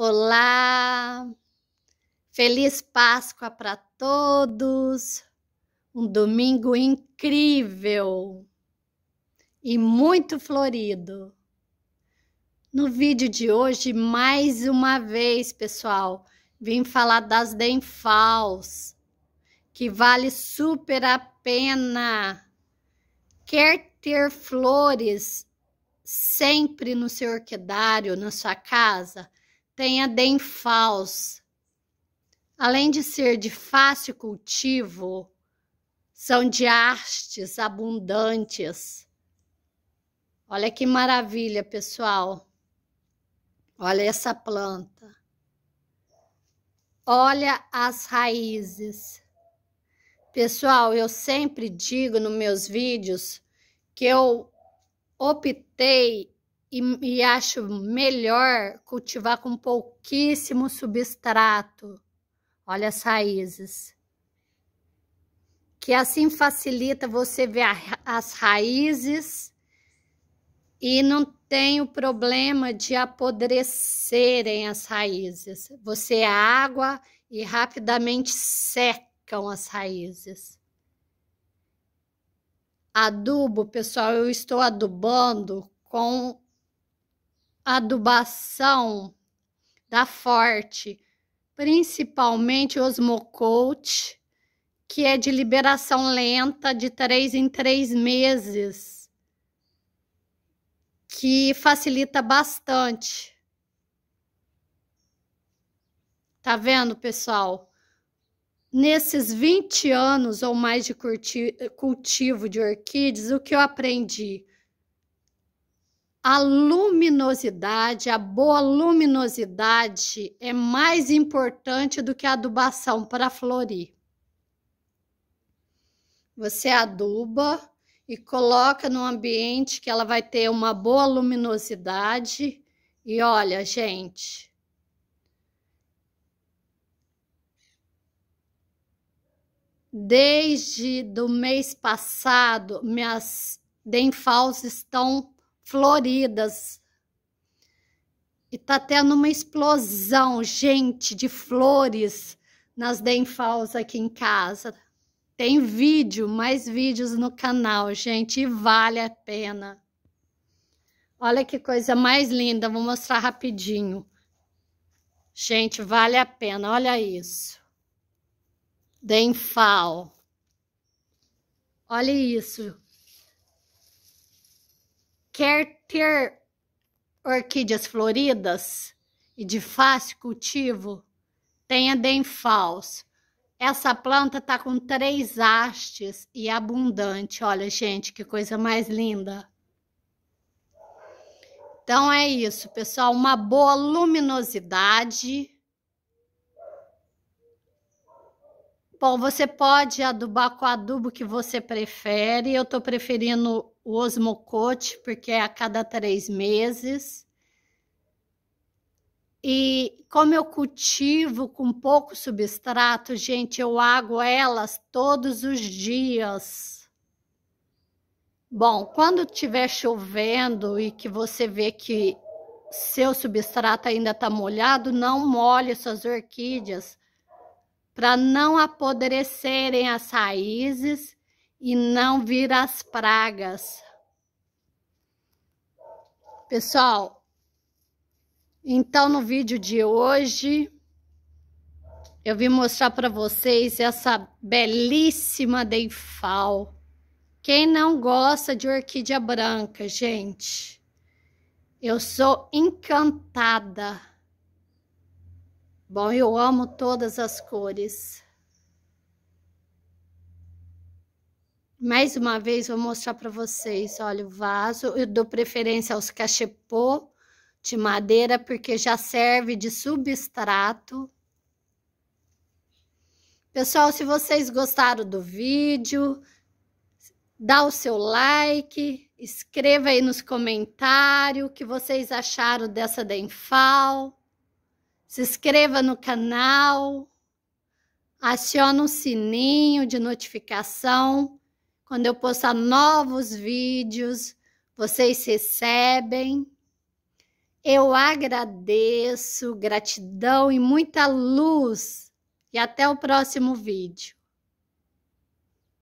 Olá! Feliz Páscoa para todos! Um domingo incrível e muito florido. No vídeo de hoje, mais uma vez, pessoal, vim falar das Denfals, que vale super a pena. Quer ter flores sempre no seu orquidário, na sua casa? tem a Denfals. Além de ser de fácil cultivo, são de hastes abundantes. Olha que maravilha, pessoal. Olha essa planta. Olha as raízes. Pessoal, eu sempre digo nos meus vídeos que eu optei e, e acho melhor cultivar com pouquíssimo substrato. Olha as raízes. Que assim facilita você ver a, as raízes e não tem o problema de apodrecerem as raízes. Você é água e rapidamente secam as raízes. Adubo, pessoal, eu estou adubando com adubação da Forte, principalmente Osmocote, que é de liberação lenta de três em três meses, que facilita bastante. Tá vendo, pessoal? Nesses 20 anos ou mais de cultivo de orquídeas, o que eu aprendi? a luminosidade, a boa luminosidade é mais importante do que a adubação para florir. Você aduba e coloca num ambiente que ela vai ter uma boa luminosidade. E olha, gente, desde do mês passado, minhas denfalls estão floridas. E tá tendo uma explosão, gente, de flores nas denfals aqui em casa. Tem vídeo, mais vídeos no canal, gente, e vale a pena. Olha que coisa mais linda, vou mostrar rapidinho. Gente, vale a pena, olha isso. Denfal. Olha isso. Quer ter orquídeas floridas e de fácil cultivo? Tenha Denfals. Essa planta tá com três hastes e é abundante. Olha, gente, que coisa mais linda. Então é isso, pessoal. Uma boa luminosidade. Bom, você pode adubar com o adubo que você prefere. Eu estou preferindo o osmocote, porque é a cada três meses. E como eu cultivo com pouco substrato, gente, eu água elas todos os dias. Bom, quando tiver chovendo e que você vê que seu substrato ainda está molhado, não molhe suas orquídeas para não apodrecerem as raízes e não vir as pragas. Pessoal, então no vídeo de hoje eu vim mostrar para vocês essa belíssima deifal. Quem não gosta de orquídea branca, gente? Eu sou encantada. Bom, eu amo todas as cores. Mais uma vez, vou mostrar para vocês, olha, o vaso. Eu dou preferência aos cachepô de madeira, porque já serve de substrato. Pessoal, se vocês gostaram do vídeo, dá o seu like, escreva aí nos comentários o que vocês acharam dessa Denfal. Se inscreva no canal, aciona o sininho de notificação quando eu postar novos vídeos, vocês recebem. Eu agradeço, gratidão e muita luz. E até o próximo vídeo.